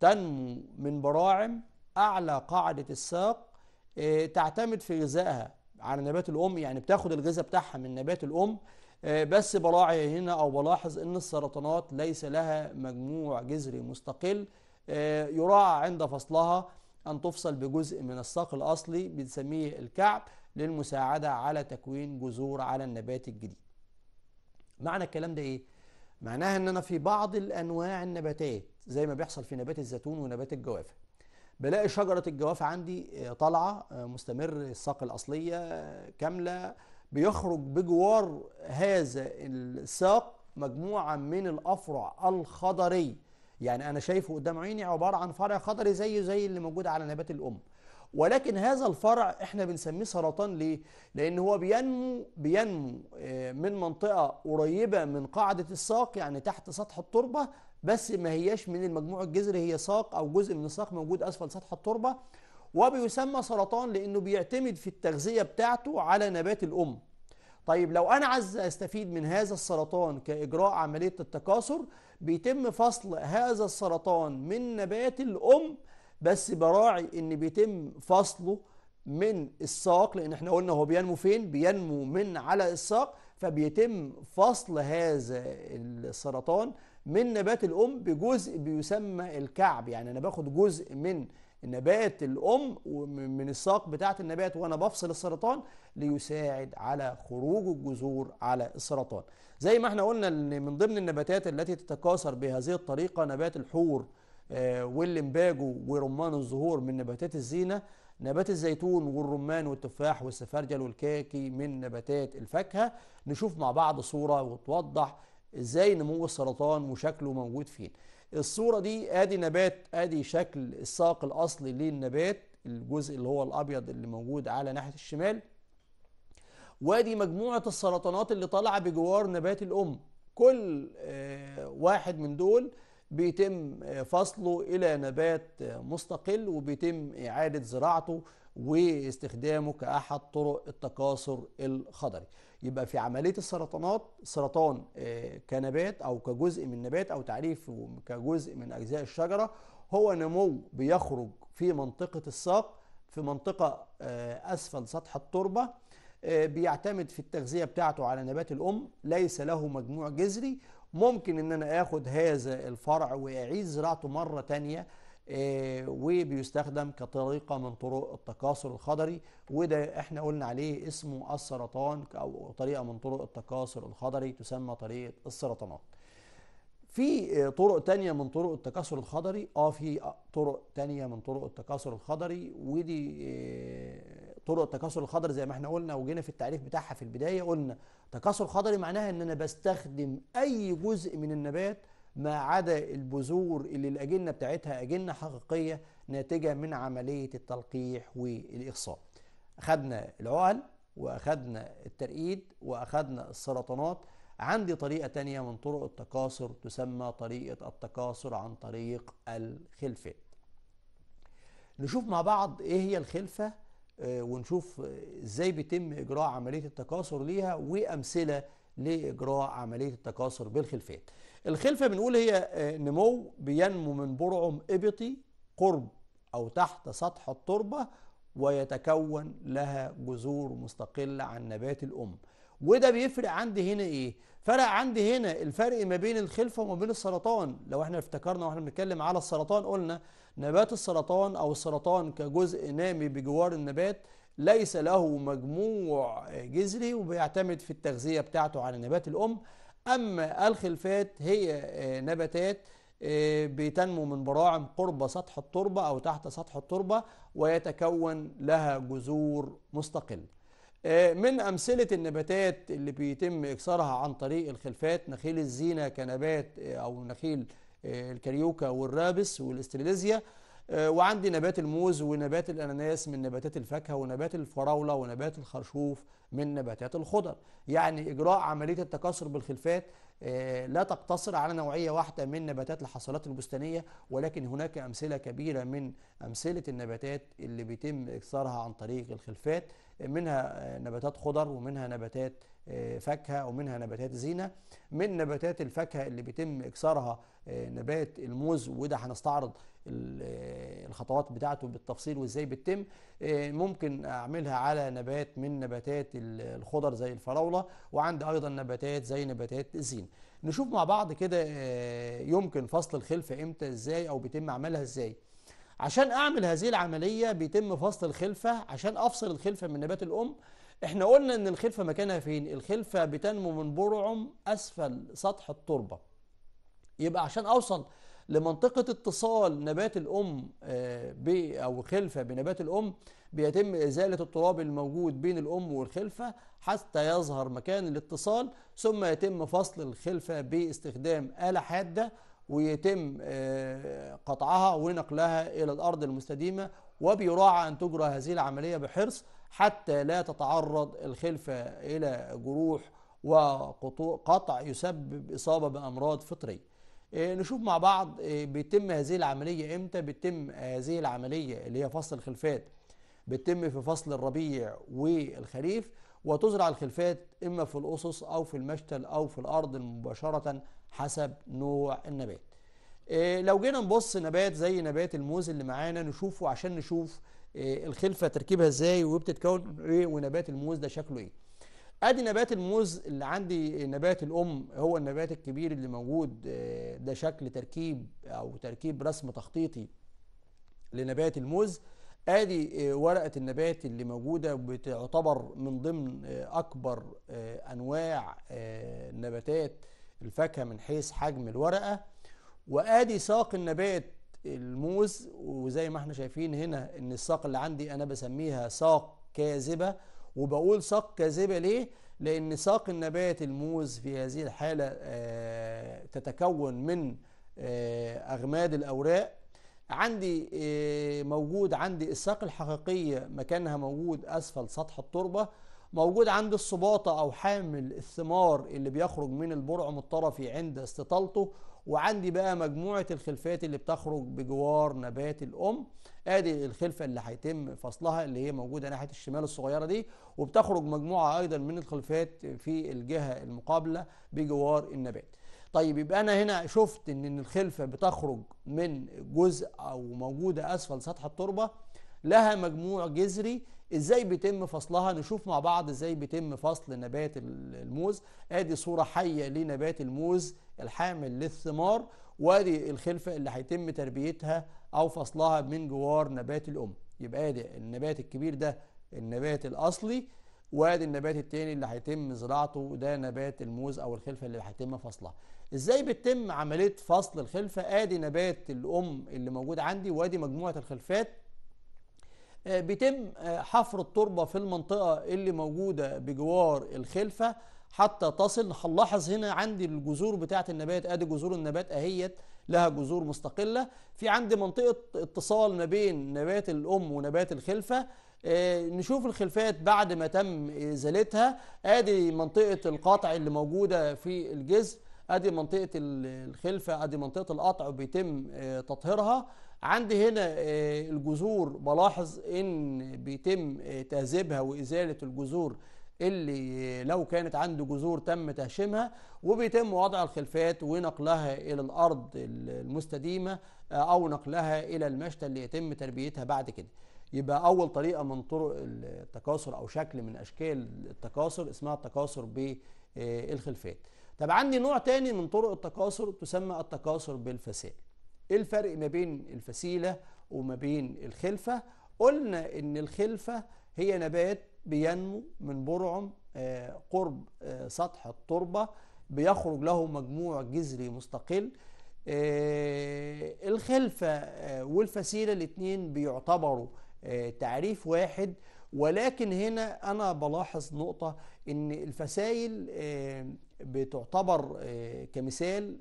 تنمو من براعم اعلى قاعده الساق آه، تعتمد في غذائها على نبات الام يعني بتاخد الغذاء بتاعها من نبات الام آه، بس براعي هنا او بلاحظ ان السرطانات ليس لها مجموع جذري مستقل آه، يراعى عند فصلها ان تفصل بجزء من الساق الاصلي بنسميه الكعب للمساعده على تكوين جذور على النبات الجديد معنى الكلام ده ايه معناها ان انا في بعض الانواع النباتات زي ما بيحصل في نبات الزيتون ونبات الجوافه بلاقي شجرة الجوافة عندي آه، طالعة آه، مستمر الساق الأصلية آه، كاملة بيخرج بجوار هذا الساق مجموعة من الأفرع الخضري يعني أنا شايفه قدام عيني عبارة عن فرع خضري زيه زي اللي موجود على نبات الأم ولكن هذا الفرع احنا بنسميه سرطان ليه؟ لأن هو بينمو بينمو من منطقة قريبة من قاعدة الساق يعني تحت سطح التربة بس ما هياش من المجموع الجذري هي ساق او جزء من الساق موجود اسفل سطح التربه وبيسمى سرطان لانه بيعتمد في التغذيه بتاعته على نبات الام طيب لو انا عايز استفيد من هذا السرطان كاجراء عمليه التكاثر بيتم فصل هذا السرطان من نبات الام بس براعي ان بيتم فصله من الساق لان احنا قلنا هو بينمو فين بينمو من على الساق فبيتم فصل هذا السرطان من نبات الأم بجزء بيسمى الكعب يعني أنا باخد جزء من نبات الأم من الساق بتاعة النبات وأنا بفصل السرطان ليساعد على خروج الجذور على السرطان زي ما احنا قلنا ان من ضمن النباتات التي تتكاثر بهذه الطريقة نبات الحور آه، واللمباجو ورمان الزهور من نباتات الزينة نبات الزيتون والرمان والتفاح والسفرجل والكاكي من نباتات الفاكهة نشوف مع بعض صورة وتوضح ازاي نمو السرطان وشكله موجود فين الصورة دي ادي نبات ادي شكل الساق الاصلي للنبات الجزء اللي هو الابيض اللي موجود على ناحية الشمال وادي مجموعة السرطانات اللي طالعة بجوار نبات الام كل آه، واحد من دول بيتم فصله الى نبات مستقل وبيتم اعاده زراعته واستخدامه كاحد طرق التكاثر الخضري يبقى في عمليه السرطانات سرطان آه، كنبات او كجزء من نبات او تعريفه كجزء من اجزاء الشجره هو نمو بيخرج في منطقه الساق في منطقه آه، اسفل سطح التربه آه، بيعتمد في التغذيه بتاعته على نبات الام ليس له مجموع جذري ممكن ان انا اخد هذا الفرع واعيد زراعته مره تانية آه، وبيستخدم كطريقه من طرق التكاثر الخضري وده احنا قلنا عليه اسمه السرطان او طريقه من طرق التكاثر الخضري تسمى طريقه السرطانات. في آه، طرق تانية من طرق التكاثر الخضري اه في طرق تانية من طرق التكاثر الخضري ودي آه، طرق التكاثر الخضري زي ما احنا قلنا وجينا في التعريف بتاعها في البدايه قلنا تكاثر خضري معناها ان انا بستخدم اي جزء من النبات ما عدا البذور اللي الاجنه بتاعتها اجنه حقيقيه ناتجه من عمليه التلقيح والاقصاء اخذنا العقل واخذنا الترقيد واخذنا السرطانات عندي طريقه تانية من طرق التكاثر تسمى طريقه التكاثر عن طريق الخلفه. نشوف مع بعض ايه هي الخلفه آه، ونشوف ازاي بيتم اجراء عمليه التكاثر ليها وامثله لاجراء عمليه التكاثر بالخلفات. الخلفه بنقول هي آه، نمو بينمو من برعم ابطي قرب او تحت سطح التربه ويتكون لها جذور مستقله عن نبات الام. وده بيفرق عندي هنا ايه فرق عندي هنا الفرق ما بين الخلفه وما بين السرطان لو احنا افتكرنا واحنا بنتكلم على السرطان قلنا نبات السرطان او السرطان كجزء نامي بجوار النبات ليس له مجموع جذري وبيعتمد في التغذيه بتاعته على نبات الام اما الخلفات هي آه، نباتات آه، بتنمو من براعم قرب سطح التربه او تحت سطح التربه ويتكون لها جذور مستقله آه، من أمثلة النباتات اللي بيتم إكسارها عن طريق الخلفات نخيل الزينة كنبات آه، أو نخيل آه، الكاريوكا والرابس والاستريليزيا وعندي نبات الموز ونبات الأناناس من نباتات الفاكهة ونبات الفراولة ونبات الخرشوف من نباتات الخضر يعني إجراء عملية التكاثر بالخلفات لا تقتصر على نوعية واحدة من نباتات الحصلات البستانية ولكن هناك أمثلة كبيرة من أمثلة النباتات اللي بيتم إكثارها عن طريق الخلفات منها نباتات خضر ومنها نباتات آه، فاكهة ومنها نباتات زينة من نباتات الفاكهة اللي بيتم إكسارها آه، نبات الموز وده هنستعرض آه، الخطوات بتاعته بالتفصيل وإزاي بتتم ممكن أعملها على نبات من نباتات الخضر زي الفراولة وعندي أيضا نباتات زي نباتات الزين نشوف مع بعض كده يمكن فصل الخلفة إمتى إزاي أو بيتم عملها إزاي عشان اعمل هذه العمليه بيتم فصل الخلفه عشان افصل الخلفه من نبات الام احنا قلنا ان الخلفه مكانها فين الخلفه بتنمو من برعم اسفل سطح التربه يبقى عشان اوصل لمنطقه اتصال نبات الام آه، او خلفه بنبات الام بيتم ازاله التراب الموجود بين الام والخلفه حتى يظهر مكان الاتصال ثم يتم فصل الخلفه باستخدام اله حاده ويتم آه، قطعها ونقلها إلى الأرض المستديمة وبيراعى أن تجرى هذه العملية بحرص حتى لا تتعرض الخلفة إلى جروح وقطع يسبب إصابة بأمراض فطرية آه، نشوف مع بعض آه، بيتم هذه العملية إمتى بيتم هذه العملية اللي هي فصل الخلفات بتتم في فصل الربيع والخريف وتزرع الخلفات إما في الأسس أو في المشتل أو في الأرض مباشرة حسب نوع النبات إيه لو جينا نبص نبات زي نبات الموز اللي معانا نشوفه عشان نشوف إيه الخلفة تركيبها ازاي وبتتكون ايه ونبات الموز ده شكله ايه ادي نبات الموز اللي عندي نبات الام هو النبات الكبير اللي موجود آه، ده شكل تركيب او تركيب رسم تخطيطي لنبات الموز ادي آه، ورقه النبات اللي موجوده بتعتبر من ضمن آه، اكبر آه، انواع نباتات الفاكهه من حيث حجم الورقه وادي ساق النبات الموز وزي ما احنا شايفين هنا ان الساق اللي عندي انا بسميها ساق كاذبه وبقول ساق كاذبه ليه لان ساق النبات الموز في هذه الحاله تتكون من اغماد الاوراق عندي آه، موجود عندي الساق الحقيقية مكانها موجود أسفل سطح التربة موجود عند الصباطة أو حامل الثمار اللي بيخرج من البرعم الطرفي عند استطالته وعندي بقى مجموعة الخلفات اللي بتخرج بجوار نبات الأم ادي الخلفة اللي هيتم فصلها اللي هي موجودة ناحية الشمال الصغيرة دي وبتخرج مجموعة أيضا من الخلفات في الجهة المقابلة بجوار النبات طيب يبقى انا هنا شفت ان الخلفه بتخرج من جزء او موجوده اسفل سطح التربه لها مجموع جذري ازاي بيتم فصلها نشوف مع بعض ازاي بيتم فصل نبات الموز ادي صوره حيه لنبات الموز الحامل للثمار وادي الخلفه اللي هيتم تربيتها او فصلها من جوار نبات الام يبقى ادي النبات الكبير ده النبات الاصلي وادي النبات التاني اللي هيتم زراعته ده نبات الموز او الخلفه اللي هيتم فصلها ازاي بتتم عمليه فصل الخلفه ادي نبات الام اللي موجود عندي وادي مجموعه الخلفات آه، بيتم آه، حفر التربه في المنطقه اللي موجوده بجوار الخلفه حتى تصل هنلاحظ هنا عندي الجذور بتاعه النبات ادي جذور النبات اهيت لها جذور مستقله في عندي منطقه اتصال ما بين نبات الام ونبات الخلفه آه، نشوف الخلفات بعد ما تم ازالتها ادي منطقه القطع اللي موجوده في الجذر ادي منطقه الخلفه ادي منطقه القطع بيتم آه، تطهيرها عندي هنا آه، الجذور بلاحظ ان بيتم تهذيبها وازاله الجذور اللي لو كانت عنده جذور تم تهشيمها وبيتم وضع الخلفات ونقلها الى الارض المستديمه او نقلها الى المشتى اللي يتم تربيتها بعد كده يبقى اول طريقه من طرق التكاثر او شكل من اشكال التكاثر اسمها التكاثر بالخلفات آه، طب عندي نوع تاني من طرق التكاثر تسمى التكاثر بالفسائل ايه الفرق ما بين الفسيله وما بين الخلفه قلنا ان الخلفه هي نبات بينمو من برعم آه، قرب آه، سطح التربه بيخرج له مجموع جذري مستقل الخلفه والفسيله الاثنين بيعتبروا آه، تعريف واحد ولكن هنا أنا بلاحظ نقطة إن الفسائل آه، بتعتبر آه، كمثال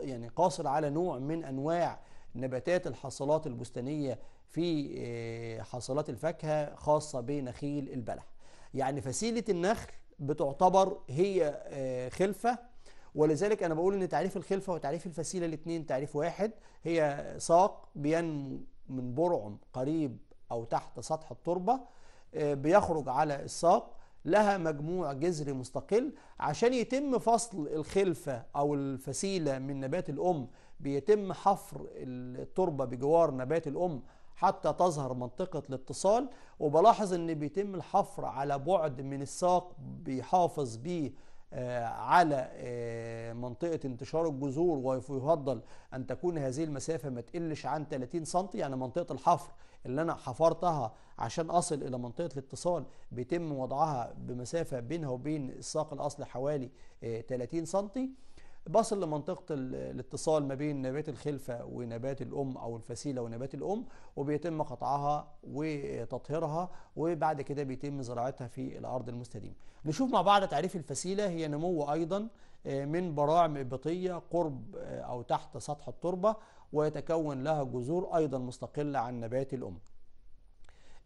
يعني قاصر على نوع من أنواع نباتات الحصلات البستانية في حصلات الفاكهة خاصة بنخيل البلح يعني فسيلة النخل بتعتبر هي خلفة ولذلك أنا بقول إن تعريف الخلفة وتعريف الفسيلة الاثنين تعريف واحد هي ساق بينمو من برعم قريب أو تحت سطح التربة آه، بيخرج على الساق لها مجموع جذري مستقل عشان يتم فصل الخلفة أو الفسيلة من نبات الأم بيتم حفر التربة بجوار نبات الأم حتى تظهر منطقة الاتصال وبلاحظ ان بيتم الحفر على بعد من الساق بيحافظ بيه آه، على آه، منطقة انتشار الجذور ويفضل أن تكون هذه المسافة ما تقلش عن 30 سم يعني منطقة الحفر اللي أنا حفرتها عشان أصل إلى منطقة الاتصال بيتم وضعها بمسافة بينها وبين الساق الأصلي حوالي 30 آه، سم بصل لمنطقة الاتصال ما بين نبات الخلفة ونبات الأم أو الفسيلة ونبات الأم وبيتم قطعها وتطهيرها وبعد كده بيتم زراعتها في الأرض المستديمة نشوف مع بعض تعريف الفسيلة هي نمو أيضا آه، من براعم إبطية قرب آه، أو تحت سطح التربة ويتكون لها جذور أيضا مستقلة عن نبات الأم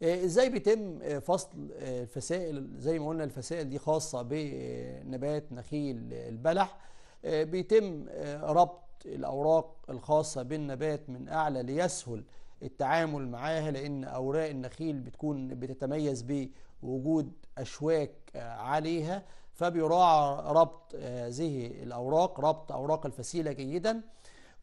آه، ازاي بيتم فصل الفسائل زي ما قلنا الفسائل دي خاصة بنبات نخيل البلح آه، بيتم آه، ربط الأوراق الخاصة بالنبات من أعلى ليسهل التعامل معاها لأن أوراق النخيل بتكون بتتميز بوجود أشواك آه، عليها فبيراعى ربط هذه الأوراق ربط أوراق الفسيلة جيدا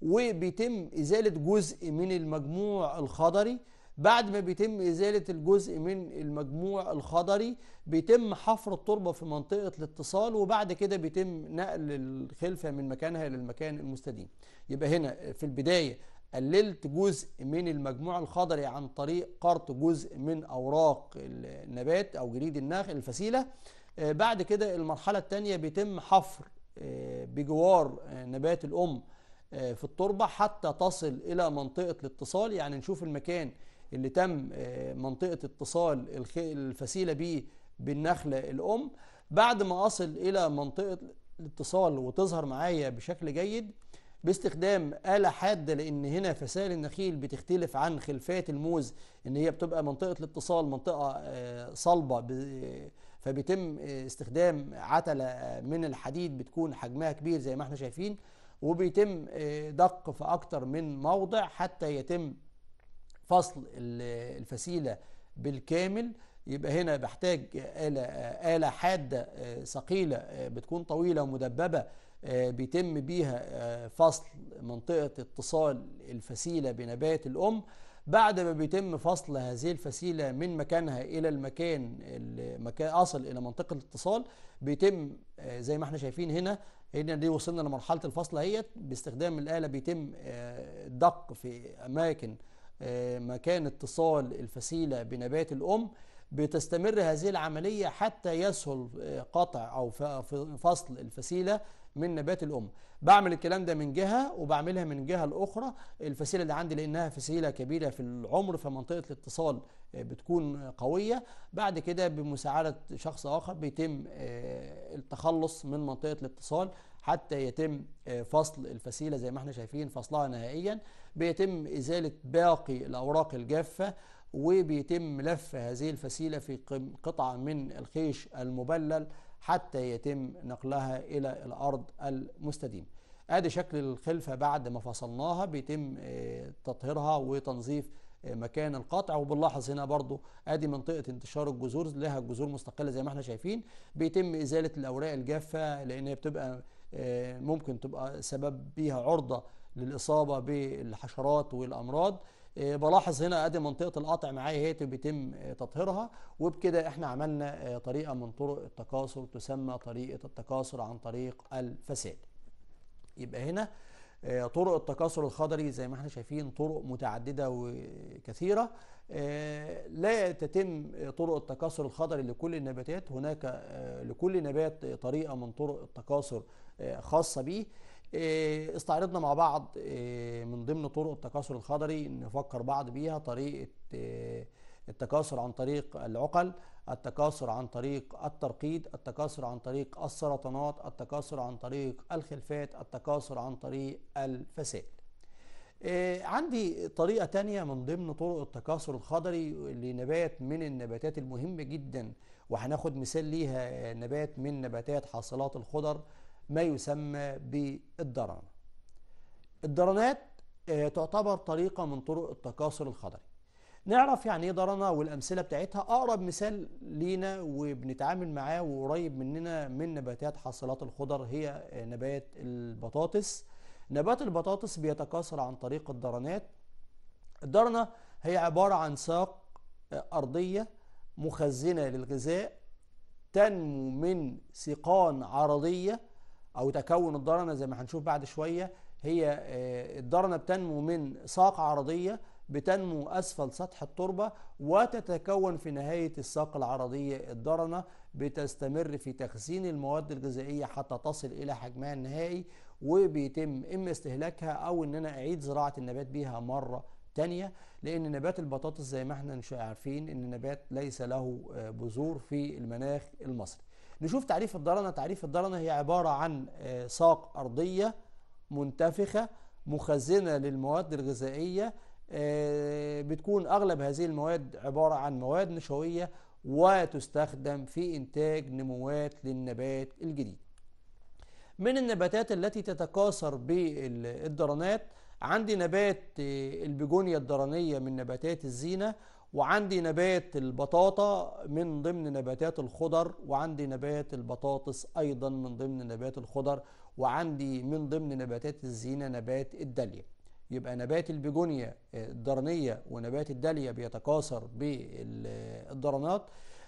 وبيتم إزالة جزء من المجموع الخضري بعد ما بيتم ازاله الجزء من المجموع الخضري بيتم حفر التربه في منطقه الاتصال وبعد كده بيتم نقل الخلفه من مكانها للمكان المستديم يبقى هنا في البدايه قللت جزء من المجموع الخضري عن طريق قرط جزء من اوراق النبات او جريد النخل الفسيله آه، بعد كده المرحله الثانيه بيتم حفر آه، بجوار آه، نبات الام في التربه حتى تصل الى منطقه الاتصال يعني نشوف المكان اللي تم آه، منطقة اتصال الفسيلة بيه بالنخلة الأم بعد ما أصل إلى منطقة الاتصال وتظهر معايا بشكل جيد باستخدام آلة حادة لأن هنا فسائل النخيل بتختلف عن خلفات الموز إن هي بتبقى منطقة الاتصال منطقة آه، صلبة فبيتم آه، استخدام عتلة من الحديد بتكون حجمها كبير زي ما احنا شايفين وبيتم دق في أكتر من موضع حتى يتم فصل الفسيلة بالكامل يبقى هنا بحتاج آلة, آلة حادة آه، ثقيلة آه، بتكون طويلة ومدببة آه، بيتم بيها فصل منطقة اتصال الفسيلة بنبات الأم بعد ما بيتم فصل هذه الفسيلة من مكانها إلى المكان المكان أصل إلى منطقة الاتصال بيتم زي ما احنا شايفين هنا هنا دي وصلنا لمرحلة الفصل اهيت باستخدام الآلة بيتم الدق في أماكن مكان اتصال الفسيلة بنبات الأم بتستمر هذه العملية حتى يسهل آه، قطع أو فصل الفسيلة من نبات الأم بعمل الكلام ده من جهة وبعملها من جهة الأخرى الفسيلة اللي عندي لأنها فسيلة كبيرة في العمر فمنطقة الاتصال آه، بتكون قوية بعد كده بمساعدة شخص آخر بيتم آه، التخلص من منطقة الاتصال حتى يتم آه، فصل الفسيلة زي ما احنا شايفين فصلها نهائيا بيتم إزالة باقي الأوراق الجافة وبيتم لف هذه الفسيلة في قطعة من الخيش المبلل حتى يتم نقلها إلى الأرض المستديم ادي شكل الخلفة بعد ما فصلناها بيتم آه، تطهيرها وتنظيف آه، مكان القطع وبنلاحظ هنا برضو ادي منطقة انتشار الجذور لها جذور مستقلة زي ما احنا شايفين بيتم ازالة الاوراق الجافة لان هي بتبقى آه، ممكن تبقى سبب بيها عرضة للإصابة بالحشرات والأمراض آه، بلاحظ هنا ادي منطقه القطع معايا اهي بيتم آه، تطهيرها وبكده احنا عملنا طريقه من طرق التكاثر تسمى طريقه التكاثر عن طريق الفساد يبقى هنا آه، طرق التكاثر الخضري زي ما احنا شايفين طرق متعددة وكثيرة آه، لا تتم طرق التكاثر الخضري لكل النباتات هناك آه، لكل نبات طريقة من طرق التكاثر خاصة به استعرضنا مع بعض من ضمن طرق التكاثر الخضري نفكر بعض بيها طريقة التكاثر عن طريق العقل التكاثر عن طريق الترقيد التكاثر عن طريق السرطانات التكاثر عن طريق الخلفات التكاثر عن طريق الفساد آه، عندي طريقة تانية من ضمن طرق التكاثر الخضري لنبات من النباتات المهمة جدا وهناخد مثال ليها آه، نبات من نباتات حاصلات الخضر ما يسمى بالدرنة الدرنات آه، تعتبر طريقة من طرق التكاثر الخضري نعرف يعني ايه ضرنا والامثله بتاعتها اقرب مثال لينا وبنتعامل معاه وقريب مننا من نباتات حاصلات الخضر هي نبات البطاطس نبات البطاطس بيتكاثر عن طريق الدرنات الدرنه هي عباره عن ساق ارضيه مخزنه للغذاء تنمو من سيقان عرضيه او تكون الدرنه زي ما هنشوف بعد شويه هي آه، الدرنه بتنمو من ساق عرضيه بتنمو أسفل سطح التربة وتتكون في نهاية الساق العرضية الدرنة بتستمر في تخزين المواد الغذائية حتى تصل إلى حجمها النهائي وبيتم إما استهلاكها أو إن أنا أعيد زراعة النبات بيها مرة تانية لأن نبات البطاطس زي ما احنا عارفين إن نبات ليس له آه، بذور في المناخ المصري نشوف تعريف الدرنة تعريف الدرنة هي عبارة عن آه، ساق أرضية منتفخة مخزنة للمواد الغذائية آه، بتكون أغلب هذه المواد عبارة عن مواد نشوية وتستخدم في إنتاج نموات للنبات الجديد من النباتات التي تتكاثر بالدرانات عندي نبات آه، البيجونيا الدرانية من نباتات الزينة وعندي نبات البطاطا من ضمن نباتات الخضر وعندي نبات البطاطس أيضا من ضمن نبات الخضر وعندي من ضمن نباتات الزينة نبات الدالية يبقى نبات البيجونيا آه، الدرنية ونبات الداليا بيتكاثر بالدرنات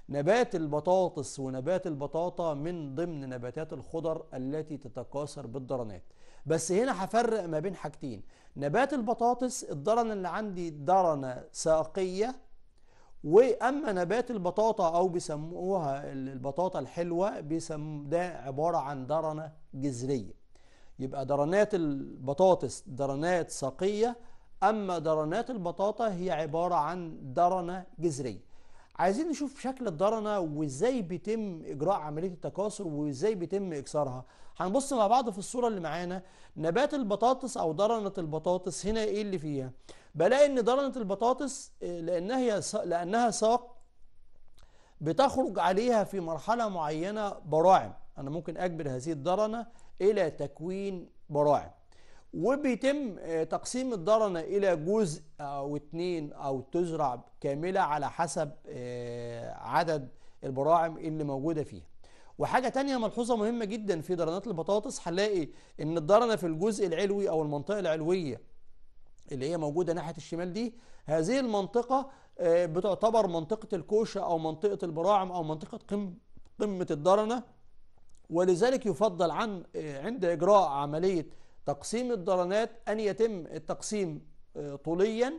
نبات البطاطس ونبات البطاطا من ضمن نباتات الخضر التي تتكاثر بالدرنات بس هنا هفرق ما بين حاجتين نبات البطاطس الدرن اللي عندي درنة ساقية واما نبات البطاطا او بيسموها البطاطا الحلوه بيسم ده عباره عن درنه جذريه يبقى درنات البطاطس درنات ساقية أما درنات البطاطا هي عبارة عن درنة جذرية عايزين نشوف شكل الدرنة وإزاي بيتم إجراء عملية التكاثر وإزاي بيتم إكسارها هنبص مع بعض في الصورة اللي معانا نبات البطاطس أو درنة البطاطس هنا إيه اللي فيها بلاقي إن درنة البطاطس آه، لأنها لأنها ساق بتخرج عليها في مرحلة معينة براعم أنا ممكن أجبر هذه الدرنة إلى تكوين براعم وبيتم آه، تقسيم الضرنة إلى جزء أو اتنين أو تزرع كاملة على حسب آه، عدد البراعم اللي موجودة فيها وحاجة تانية ملحوظة مهمة جدا في درنات البطاطس هنلاقي إن الضرنة في الجزء العلوي أو المنطقة العلوية اللي هي موجودة ناحية الشمال دي هذه المنطقة آه، بتعتبر منطقة الكوشة أو منطقة البراعم أو منطقة قمة الضرنة ولذلك يفضل عن عند إجراء عملية تقسيم الدرنات أن يتم التقسيم آه، طوليا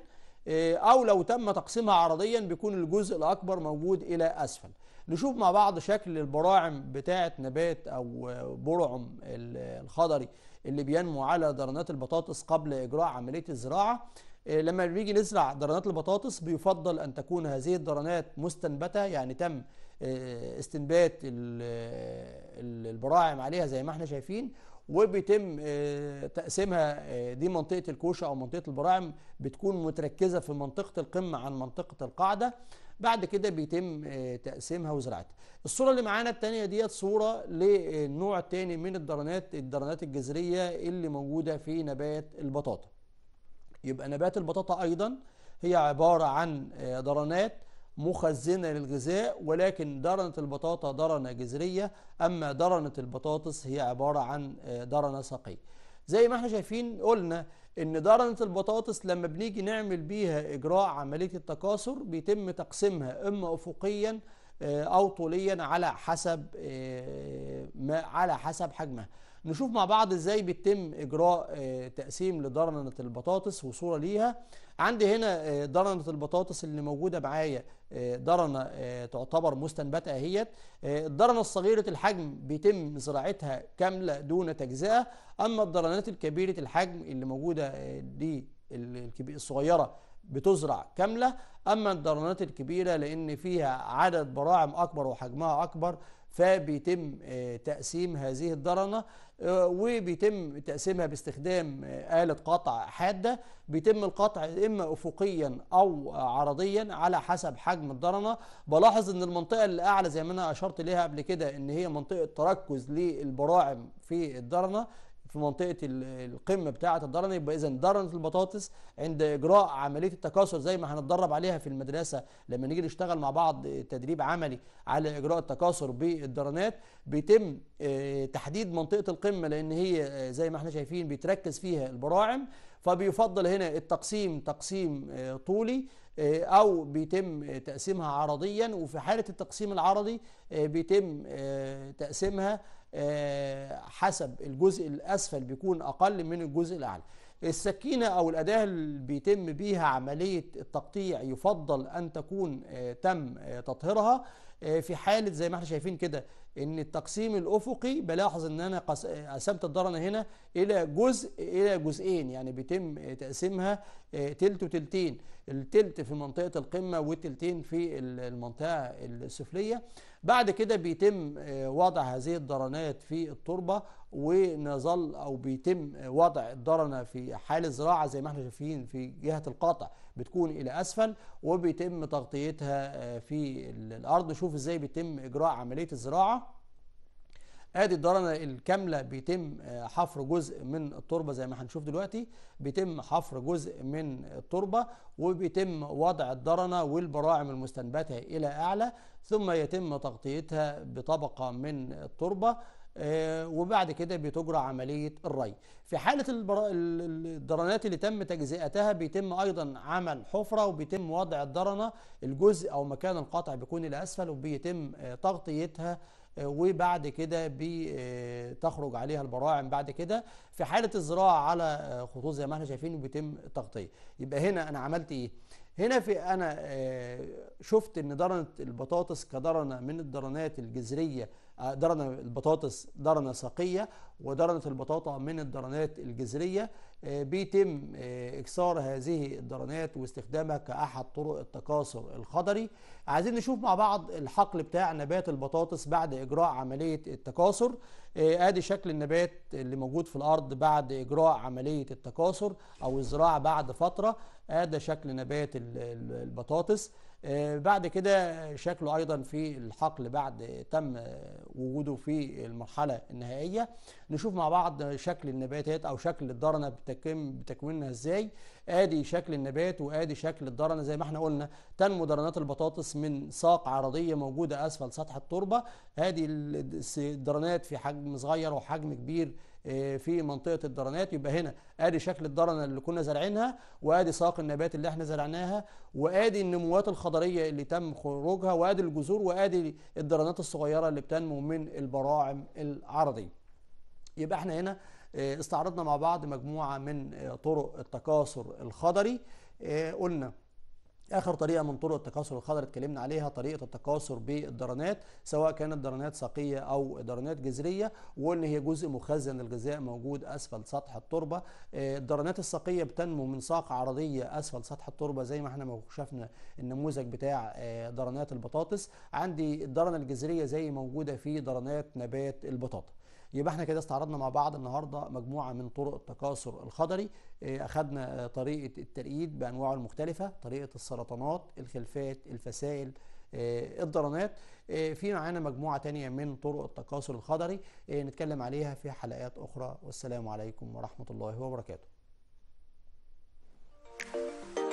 آه، أو لو تم تقسيمها عرضيا بيكون الجزء الأكبر موجود إلى أسفل نشوف مع بعض شكل البراعم بتاعة نبات أو آه، برعم الخضري اللي بينمو على درنات البطاطس قبل إجراء عملية الزراعة لما بيجي نزرع درنات البطاطس بيفضل أن تكون هذه الدرنات مستنبتة يعني تم آه، استنبات البراعم عليها زي ما احنا شايفين وبيتم آه، تقسيمها آه، دي منطقة الكوشة أو منطقة البراعم بتكون متركزة في منطقة القمة عن منطقة القاعدة بعد كده بيتم تقسيمها وزراعتها الصورة اللي معانا التانية ديت صورة للنوع الثاني من الدرنات الدرنات الجذرية اللي موجودة في نبات البطاطا يبقى نبات البطاطا أيضا هي عبارة عن درنات مخزنة للغذاء ولكن درنة البطاطا درنة جذرية أما درنة البطاطس هي عبارة عن آه، درنة ساقية زي ما احنا شايفين قلنا ان درنة البطاطس لما بنيجي نعمل بيها إجراء عملية التكاثر بيتم تقسيمها إما أفقيا آه، أو طوليا على حسب آه، ما على حسب حجمها نشوف مع بعض ازاي بيتم اجراء آه، تقسيم لدرنة البطاطس وصورة ليها عندي هنا درنة آه، البطاطس اللي موجودة معايا درنة آه، تعتبر مستنبتة اهيت الدرنة الصغيرة الحجم بيتم زراعتها كاملة دون تجزئة اما الدرنات الكبيرة الحجم اللي موجودة دي الصغيرة بتزرع كاملة أما الدرنات الكبيرة لأن فيها عدد براعم أكبر وحجمها أكبر فبيتم تقسيم هذه الدرنة وبيتم تقسيمها باستخدام آلة قطع حادة بيتم القطع إما أفقيا أو عرضيا على حسب حجم الضرنة بلاحظ أن المنطقة اللي أعلى زي ما أنا أشرت ليها قبل كده أن هي منطقة تركز للبراعم في الضرنة في منطقه القمه بتاعه الدرن يبقى اذا درنه البطاطس عند اجراء عمليه التكاثر زي ما هنتدرب عليها في المدرسه لما نيجي نشتغل مع بعض تدريب عملي على اجراء التكاثر بالدرنات بيتم آه، تحديد منطقه القمه لان هي آه، زي ما احنا شايفين بيتركز فيها البراعم فبيفضل هنا التقسيم تقسيم آه، طولي او بيتم تقسيمها عرضيا وفي حاله التقسيم العرضي بيتم تقسيمها آه، حسب الجزء الاسفل بيكون اقل من الجزء الاعلى السكينه او الاداه اللي بيتم بيها عمليه التقطيع يفضل ان تكون آه، تم آه، تطهيرها في حاله زي ما احنا شايفين كده ان التقسيم الافقي بلاحظ ان انا قسمت الدرنة هنا الى جزء الى جزئين يعني بيتم تقسيمها تلت وتلتين التلت في منطقه القمه والتلتين في المنطقه السفليه بعد كده بيتم آه، وضع هذه الدرنات في التربة ونظل أو بيتم آه، وضع الدرنة في حال الزراعة زي ما احنا شايفين في جهة القاطع بتكون إلى أسفل وبيتم تغطيتها آه، في الأرض شوف إزاي بيتم إجراء عملية الزراعة ادي الدرنه الكامله بيتم آه، حفر جزء من التربه زي ما هنشوف دلوقتي بيتم حفر جزء من التربه وبيتم وضع الدرنه والبراعم المستنبته الى اعلى ثم يتم تغطيتها بطبقه من التربه آه، وبعد كده بتجرى عملية الري في حالة الدرنات اللي تم تجزئتها بيتم أيضا عمل حفرة وبيتم وضع الدرنة الجزء أو مكان القطع بيكون إلى أسفل وبيتم آه، تغطيتها وبعد كده بتخرج آه، عليها البراعم بعد كده في حاله الزراعه على آه، خطوط زي ما احنا شايفين بيتم تغطيه يبقى هنا انا عملت ايه هنا في انا آه، شفت ان درنه البطاطس كدرنه من الدرنات الجذريه درنه البطاطس درنه ساقيه ودرنه البطاطا من الدرنات الجذريه آه، بيتم آه، إكسار هذه الدرانات واستخدامها كأحد طرق التكاثر الخضري عايزين نشوف مع بعض الحقل بتاع نبات البطاطس بعد إجراء عملية التكاثر آه، ادي شكل النبات اللي موجود في الارض بعد اجراء عمليه التكاثر او الزراعه بعد فتره ادي شكل نبات البطاطس بعد كده شكله ايضا في الحقل بعد تم وجوده في المرحله النهائيه نشوف مع بعض شكل النباتات او شكل الدرنه بتتم بتكوينها ازاي ادي شكل النبات وادي شكل الدرنه زي ما احنا قلنا تنمو درنات البطاطس من ساق عرضيه موجوده اسفل سطح التربه هذه الدرنات في حجم صغير وحجم كبير آه، في منطقه الدرنات يبقى هنا ادي شكل الدرنه اللي كنا زارعينها وادي ساق النبات اللي احنا زرعناها وادي النموات الخضريه اللي تم خروجها وادي الجذور وادي الدرنات الصغيره اللي بتنمو من البراعم العرضيه يبقى احنا هنا آه، استعرضنا مع بعض مجموعة من آه، طرق التكاثر الخضري آه، قلنا اخر طريقه من طرق التكاثر الخضري اتكلمنا عليها طريقه التكاثر بالدرانات سواء كانت درانات ساقيه او درانات جذريه وان هي جزء مخزن الغذاء موجود اسفل سطح التربه الدرانات الساقيه بتنمو من ساق عرضيه اسفل سطح التربه زي ما احنا شفنا النموذج بتاع درانات البطاطس عندي الدرنه الجذريه زي موجوده في درانات نبات البطاطا يبقى احنا كده استعرضنا مع بعض النهارده مجموعه من طرق التكاثر الخضري آه، اخذنا طريقه الترقيد بانواعه المختلفه طريقه السرطانات الخلفات الفسائل آه، الدرانات آه، في معانا مجموعه تانية من طرق التكاثر الخضري نتكلم عليها في حلقات اخرى والسلام عليكم ورحمه الله وبركاته